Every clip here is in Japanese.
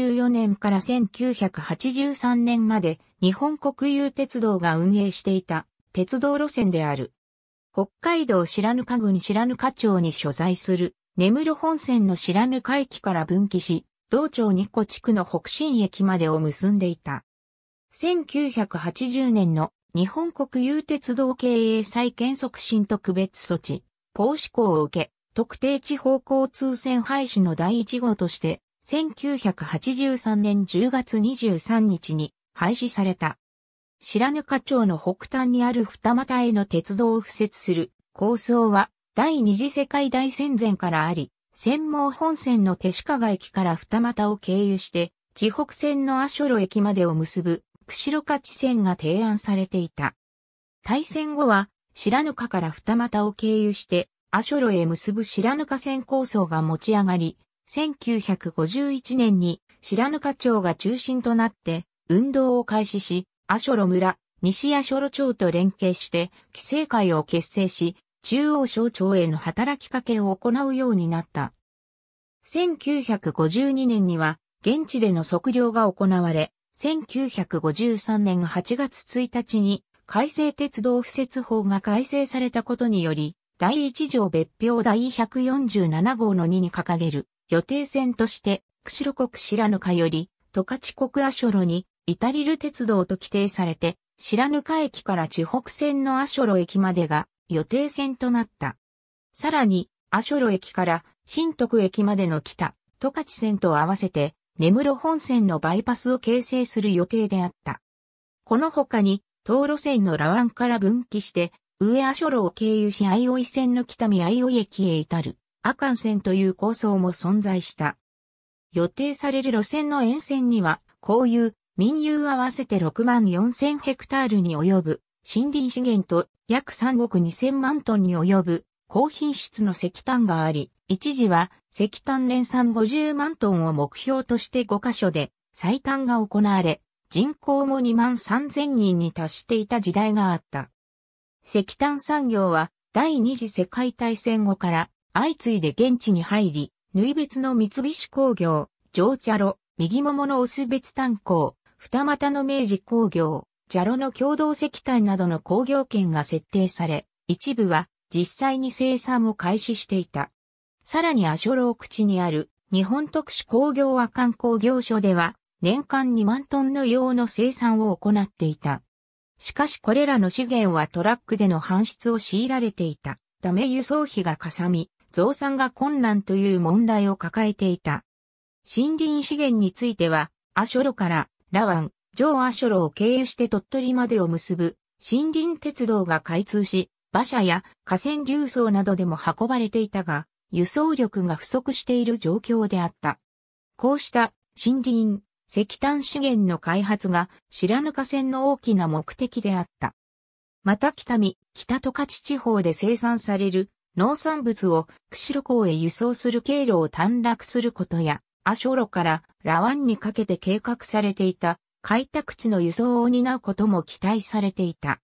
1984年から1983年まで日本国有鉄道が運営していた鉄道路線である。北海道白糠郡白糠町に所在する根室本線の白糠駅から分岐し、道町二個地区の北新駅までを結んでいた。1980年の日本国有鉄道経営再建促進特別措置、ポー施行を受け、特定地方交通線廃止の第1号として、1983年10月23日に廃止された。白糠町の北端にある二股への鉄道を付設する構想は第二次世界大戦前からあり、専門本線の手鹿賀駅から二股を経由して、地北線の阿蘇路駅までを結ぶ釧路価地線が提案されていた。大戦後は白糠から二股を経由して阿蘇路へ結ぶ白糠線構想が持ち上がり、1951年に白糠町が中心となって運動を開始し、阿諸路村、西阿諸路町と連携して規制会を結成し、中央省庁への働きかけを行うようになった。1952年には現地での測量が行われ、1953年8月1日に改正鉄道不設法が改正されたことにより、第1条別表第147号の2に掲げる予定線として、釧路国白ぬかより、十勝国阿諸路に、イタリル鉄道と規定されて、白ぬか駅から地北線の阿諸路駅までが予定線となった。さらに、阿諸路駅から新徳駅までの北、十勝線と合わせて、根室本線のバイパスを形成する予定であった。この他に、東路線の羅湾から分岐して、上阿諸路を経由し相生線の北見相生駅へ至る。阿寒線という構想も存在した。予定される路線の沿線には、こういう民有合わせて6万4000ヘクタールに及ぶ森林資源と約3億2000万トンに及ぶ高品質の石炭があり、一時は石炭連産50万トンを目標として5カ所で採短が行われ、人口も2万3000人に達していた時代があった。石炭産業は第二次世界大戦後から相次いで現地に入り、縫い別の三菱工業、上茶炉、右もものオス別炭鉱、二股の明治工業、茶炉の共同石炭などの工業権が設定され、一部は実際に生産を開始していた。さらにアショロー口にある日本特殊工業和観光業所では年間2万トンの用の生産を行っていた。しかしこれらの資源はトラックでの搬出を強いられていたため輸送費がかさみ、増産が困難という問題を抱えていた。森林資源については、アショロからラワン、上アショロを経由して鳥取までを結ぶ森林鉄道が開通し、馬車や河川流送などでも運ばれていたが、輸送力が不足している状況であった。こうした森林、石炭資源の開発が白ぬ河線の大きな目的であった。また北見、北十勝地方で生産される農産物を釧路港へ輸送する経路を短絡することや、アショロからラワンにかけて計画されていた開拓地の輸送を担うことも期待されていた。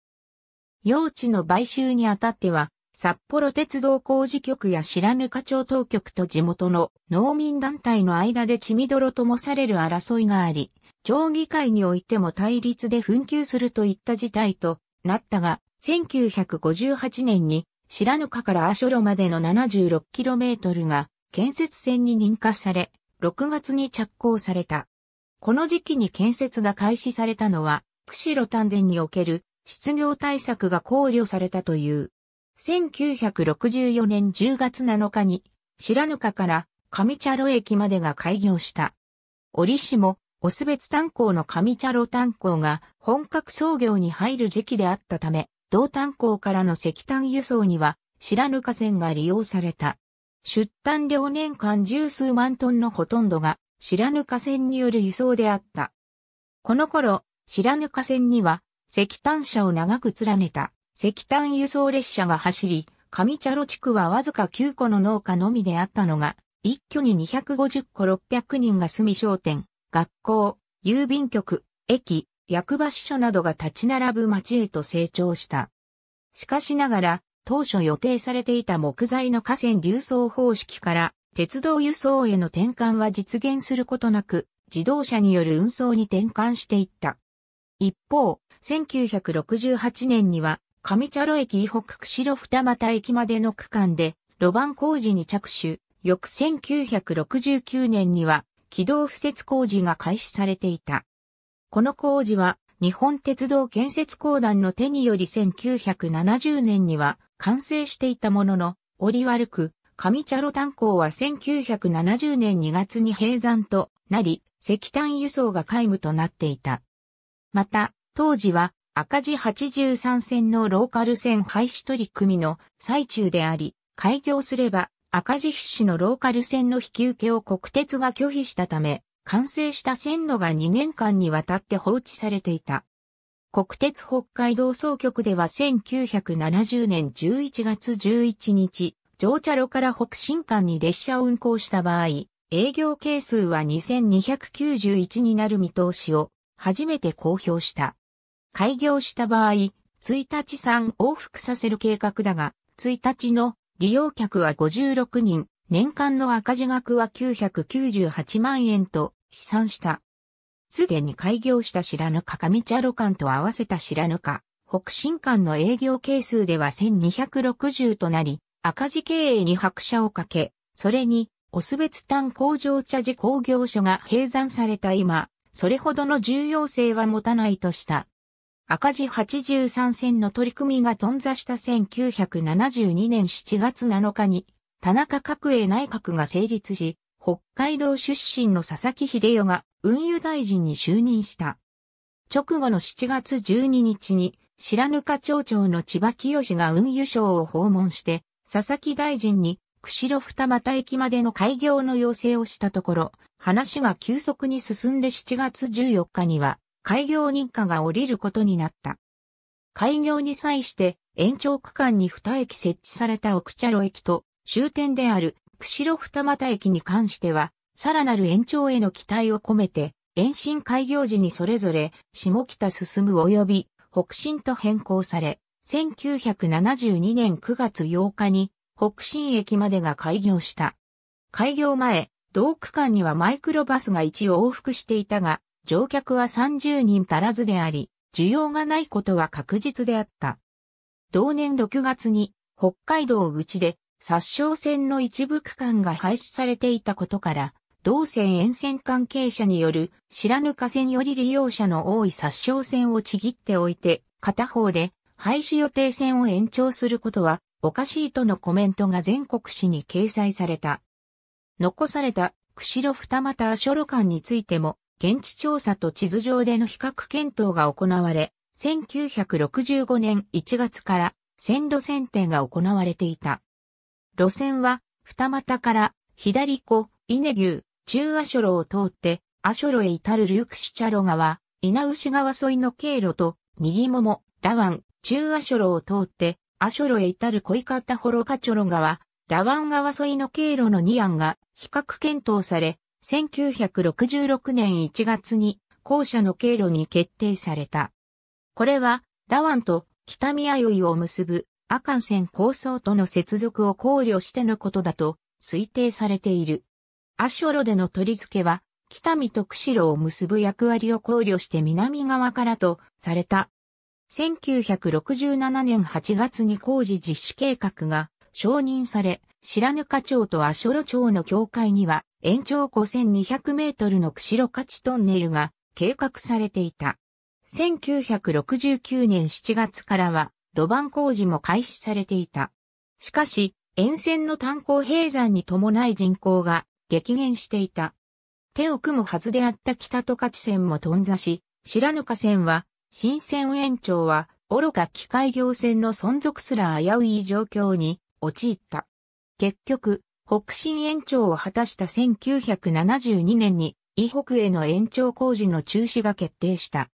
用地の買収にあたっては、札幌鉄道工事局や白糠町当局と地元の農民団体の間で血みどろともされる争いがあり、町議会においても対立で紛糾するといった事態となったが、1958年に白ぬかから阿所路までの 76km が建設線に認可され、6月に着工された。この時期に建設が開始されたのは、釧路丹田における失業対策が考慮されたという。1964年10月7日に、白ぬかから上茶路駅までが開業した。折しも、オスベツ炭鉱の上茶路炭鉱が本格操業に入る時期であったため、同炭鉱からの石炭輸送には白河船が利用された。出炭量年間十数万トンのほとんどが白河船による輸送であった。この頃、白河船には石炭車を長く連ねた石炭輸送列車が走り、上茶路地区はわずか9個の農家のみであったのが、一挙に250個600人が住み商店、学校、郵便局、駅、役場支所などが立ち並ぶ町へと成長した。しかしながら、当初予定されていた木材の河川流送方式から鉄道輸送への転換は実現することなく自動車による運送に転換していった。一方、1968年には上茶路駅以北釧路二俣駅までの区間で路盤工事に着手、翌1969年には軌道敷設工事が開始されていた。この工事は日本鉄道建設公団の手により1970年には完成していたものの、折り悪く、上茶路炭鉱は1970年2月に閉山となり、石炭輸送が皆無となっていた。また、当時は赤字83線のローカル線廃止取り組みの最中であり、開業すれば赤字必至のローカル線の引き受けを国鉄が拒否したため、完成した線路が2年間にわたって放置されていた。国鉄北海道総局では1970年11月11日、乗車路から北新間に列車を運行した場合、営業係数は2291になる見通しを初めて公表した。開業した場合、1日3往復させる計画だが、1日の利用客は56人、年間の赤字額は998万円と試算した。すでに開業した白糠上茶路間と合わせた白糠、北新館の営業係数では1260となり、赤字経営に拍車をかけ、それに、オス別炭工場茶事工業所が閉山された今、それほどの重要性は持たないとした。赤字83線の取り組みが頓挫した1972年7月7日に田中角栄内閣が成立し、北海道出身の佐々木秀代が運輸大臣に就任した。直後の7月12日に、白糠町長の千葉清が運輸省を訪問して、佐々木大臣に、釧路二俣駅までの開業の要請をしたところ、話が急速に進んで7月14日には、開業認可が下りることになった。開業に際して、延長区間に2駅設置された奥茶路駅と終点である釧路二俣駅に関しては、さらなる延長への期待を込めて、延伸開業時にそれぞれ、下北進む及び北進と変更され、1972年9月8日に北進駅までが開業した。開業前、同区間にはマイクロバスが1往復していたが、乗客は30人足らずであり、需要がないことは確実であった。同年6月に北海道内で殺傷線の一部区間が廃止されていたことから、同線沿線関係者による知らぬ河川より利用者の多い殺傷線をちぎっておいて、片方で廃止予定線を延長することはおかしいとのコメントが全国紙に掲載された。残された釧路二股諸路間についても、現地調査と地図上での比較検討が行われ、1965年1月から線路選定が行われていた。路線は、二股から、左湖、稲牛、中ショ路を通って、阿ョ路へ至るルークシチャロ川、稲牛川沿いの経路と、右もも、ラワン、中ショ路を通って、阿ョ路へ至る恋方ホロカチョロ川、ラワン川沿いの経路の2案が比較検討され、1966年1月に後者の経路に決定された。これは、ラワンと北宮いを結ぶ阿寒線構想との接続を考慮してのことだと推定されている。ショ路での取り付けは、北見と釧路を結ぶ役割を考慮して南側からとされた。1967年8月に工事実施計画が承認され、白糠町とショロ町の境界には延長5200メートルの釧路価値トンネルが計画されていた。1969年7月からは路盤工事も開始されていた。しかし、沿線の炭鉱閉山に伴い人口が激減していた。手を組むはずであった北十勝線も頓挫し、白糠線は、新線延長は、愚か機械業線の存続すら危うい状況に陥った。結局、北進延長を果たした1972年に、伊北への延長工事の中止が決定した。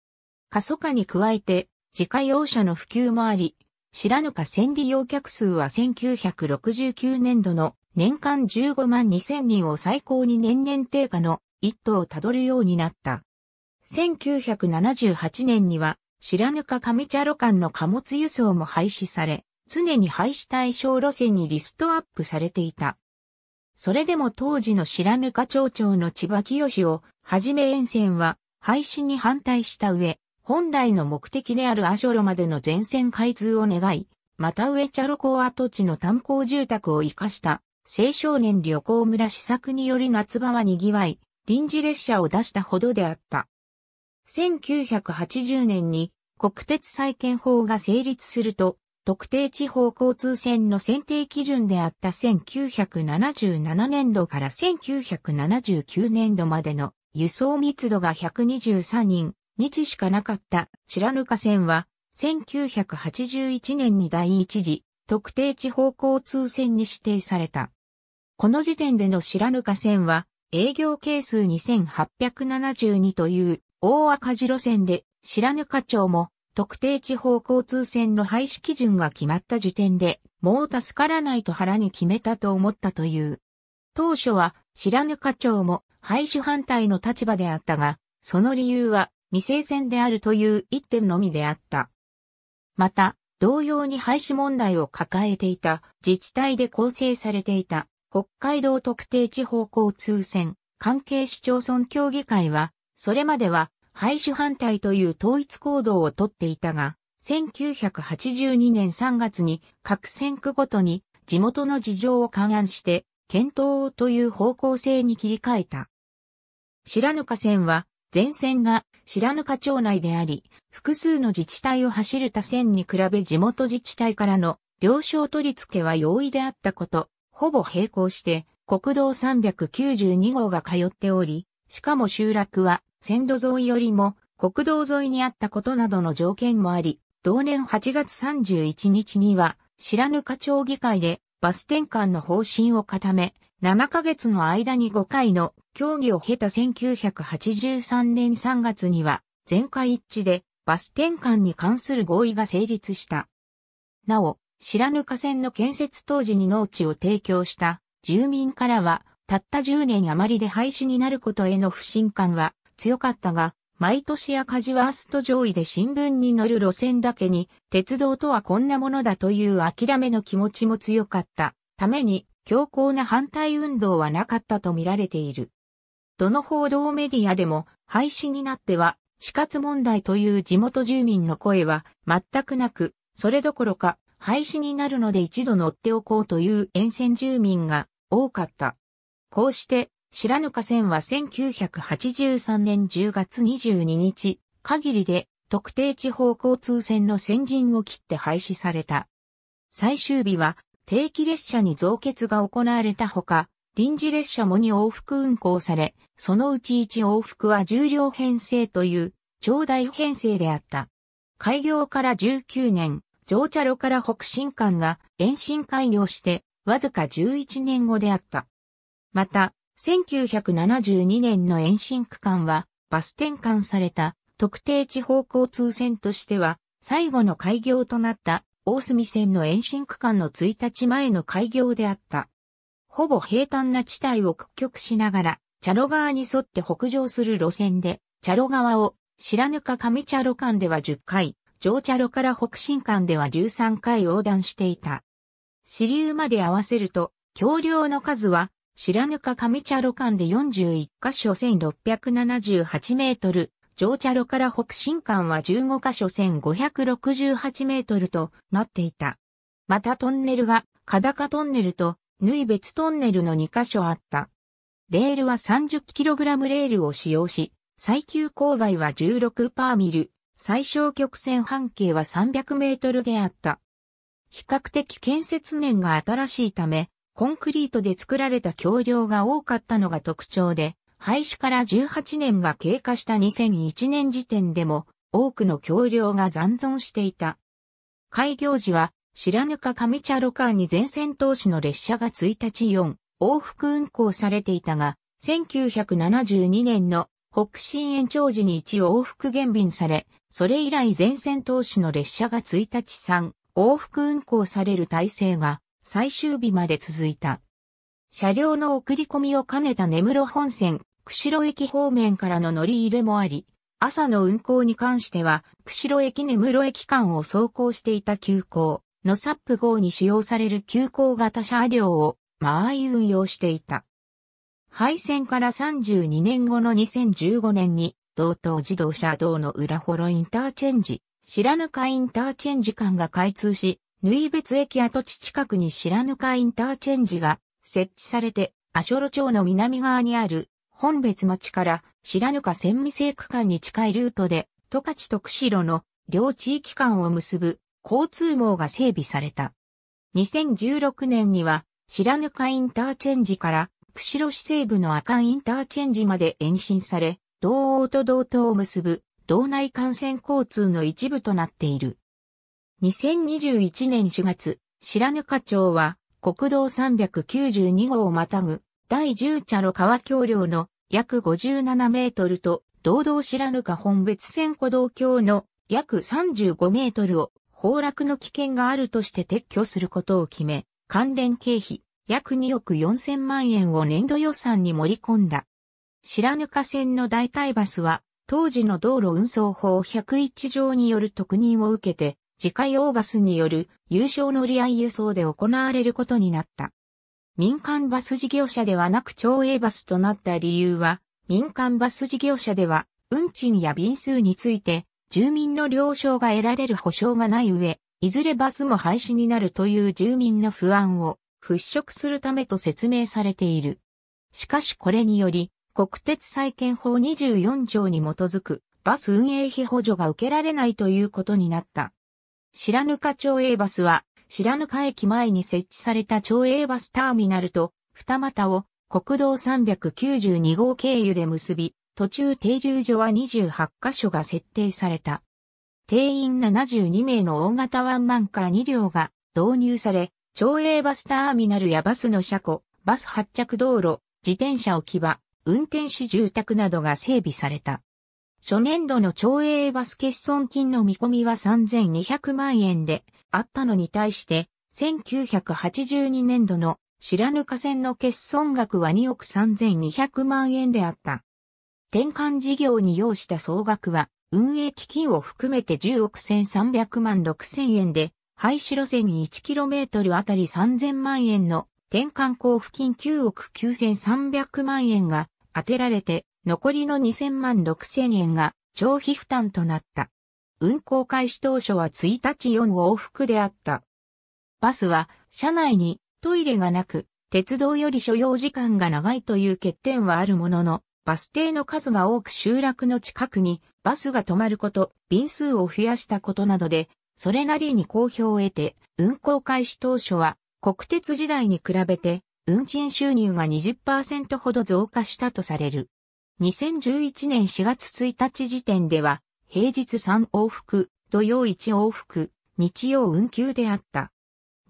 過疎化に加えて、自家用車の普及もあり、白ぬか千里用客数は1969年度の年間15万2000人を最高に年々低下の一途をたどるようになった。1978年には白ぬか上茶路間の貨物輸送も廃止され、常に廃止対象路線にリストアップされていた。それでも当時の白ぬか町長の千葉清をはじめ沿線は廃止に反対した上、本来の目的であるアショロまでの全線開通を願い、また上チャロ港跡地の炭鉱住宅を生かした青少年旅行村施策により夏場は賑わい、臨時列車を出したほどであった。1980年に国鉄再建法が成立すると、特定地方交通線の選定基準であった1977年度から1979年度までの輸送密度が123人、日しかなかった白糠線は、1981年に第一次特定地方交通線に指定された。この時点での白糠線は、営業係数2872という大赤字路線で、白糠町も特定地方交通線の廃止基準が決まった時点で、もう助からないと腹に決めたと思ったという。当初は白糠町も廃止反対の立場であったが、その理由は未成線であるという一点のみであった。また、同様に廃止問題を抱えていた自治体で構成されていた北海道特定地方交通線関係市町村協議会は、それまでは廃止反対という統一行動をとっていたが、1982年3月に各選区ごとに地元の事情を勘案して検討という方向性に切り替えた。白ぬか線は前線が白糠町内であり、複数の自治体を走る他線に比べ地元自治体からの了承取り付けは容易であったこと、ほぼ並行して国道392号が通っており、しかも集落は線路沿いよりも国道沿いにあったことなどの条件もあり、同年8月31日には白糠町議会でバス転換の方針を固め、7ヶ月の間に5回の協議を経た1983年3月には、全会一致でバス転換に関する合意が成立した。なお、白糠線の建設当時に農地を提供した住民からは、たった10年余りで廃止になることへの不信感は強かったが、毎年赤字ワースト上位で新聞に載る路線だけに、鉄道とはこんなものだという諦めの気持ちも強かった。ために、強硬な反対運動はなかったと見られている。どの報道メディアでも廃止になっては死活問題という地元住民の声は全くなく、それどころか廃止になるので一度乗っておこうという沿線住民が多かった。こうして、白ぬか線は1983年10月22日限りで特定地方交通線の先陣を切って廃止された。最終日は定期列車に増結が行われたほか、臨時列車も2往復運行され、そのうち1往復は重量編成という、長大編成であった。開業から19年、上茶路から北新間が延伸開業して、わずか11年後であった。また、1972年の延伸区間は、バス転換された特定地方交通線としては、最後の開業となった大隅線の延伸区間の1日前の開業であった。ほぼ平坦な地帯を屈曲しながら、茶路川に沿って北上する路線で、茶路川を、白ぬ上茶路間では10回、上茶路から北新間では13回横断していた。支流まで合わせると、橋梁の数は、白ぬ上茶路間で41箇所1678メートル、上茶路から北新間は15箇所1568メートルとなっていた。またトンネルが、カダカトンネルと、縫別トンネルの2箇所あった。レールは 30kg レールを使用し、最急勾配は16パーミル、最小曲線半径は300メートルであった。比較的建設年が新しいため、コンクリートで作られた橋梁が多かったのが特徴で、廃止から18年が経過した2001年時点でも多くの橋梁が残存していた。開業時は白糠上茶路間に全線投資の列車が1日4往復運行されていたが、1972年の北新延長時に1往復減便され、それ以来全線投資の列車が1日3往復運行される体制が最終日まで続いた。車両の送り込みを兼ねた根室本線釧路駅方面からの乗り入れもあり、朝の運行に関しては、釧路駅根室駅間を走行していた急行のサップ号に使用される急行型車両を間合い運用していた。廃線から32年後の2015年に、道東自動車道の裏幌インターチェンジ、白ぬインターチェンジ間が開通し、縫い別駅跡地近くに白ぬインターチェンジが設置されて、ショロ町の南側にある本別町から白ぬか千味生区間に近いルートで、十勝と釧路の両地域間を結ぶ交通網が整備された。2016年には白ぬかインターチェンジから釧路市西部の阿寒インターチェンジまで延伸され、道央と道東を結ぶ道内幹線交通の一部となっている。2021年4月、白ぬか町は国道392号をまたぐ第10茶の川橋梁の約57メートルと、堂々らぬか本別線古道橋の約35メートルを崩落の危険があるとして撤去することを決め、関連経費約2億4000万円を年度予算に盛り込んだ。知らぬか線の代替バスは、当時の道路運送法101条による特任を受けて、自家用バスによる有償乗り合い輸送で行われることになった。民間バス事業者ではなく町営バスとなった理由は、民間バス事業者では、運賃や便数について、住民の了承が得られる保証がない上、いずれバスも廃止になるという住民の不安を払拭するためと説明されている。しかしこれにより、国鉄再建法24条に基づくバス運営費補助が受けられないということになった。白糠町営バスは白ぬ駅前に設置された町営バスターミナルと二股を国道392号経由で結び、途中停留所は28カ所が設定された。定員72名の大型ワンマンカー2両が導入され、町営バスターミナルやバスの車庫、バス発着道路、自転車置き場、運転士住宅などが整備された。初年度の町営バス欠損金の見込みは3200万円で、あったのに対して、1982年度の白糠線の欠損額は2億3200万円であった。転換事業に要した総額は、運営基金を含めて10億1300万6000円で、廃止路線 1km あたり3000万円の転換交付金9億9300万円が当てられて、残りの2000万6000円が消費負担となった。運行開始当初は1日4往復であった。バスは車内にトイレがなく、鉄道より所要時間が長いという欠点はあるものの、バス停の数が多く集落の近くにバスが止まること、便数を増やしたことなどで、それなりに好評を得て、運行開始当初は国鉄時代に比べて運賃収入が20%ほど増加したとされる。2011年4月1日時点では平日3往復、土曜1往復、日曜運休であった。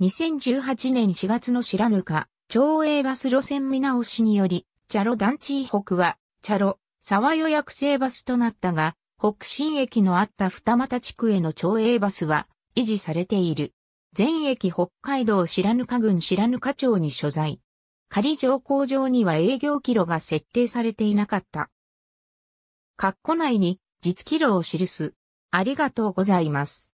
2018年4月の知らぬか、町営バス路線見直しにより、チャロ団地以北は、チャロ、沢予約制バスとなったが、北新駅のあった二俣地区への町営バスは、維持されている。全駅北海道白糠郡白糠町に所在。仮乗降場には営業キロが設定されていなかった。括弧内に実記録を記す。ありがとうございます。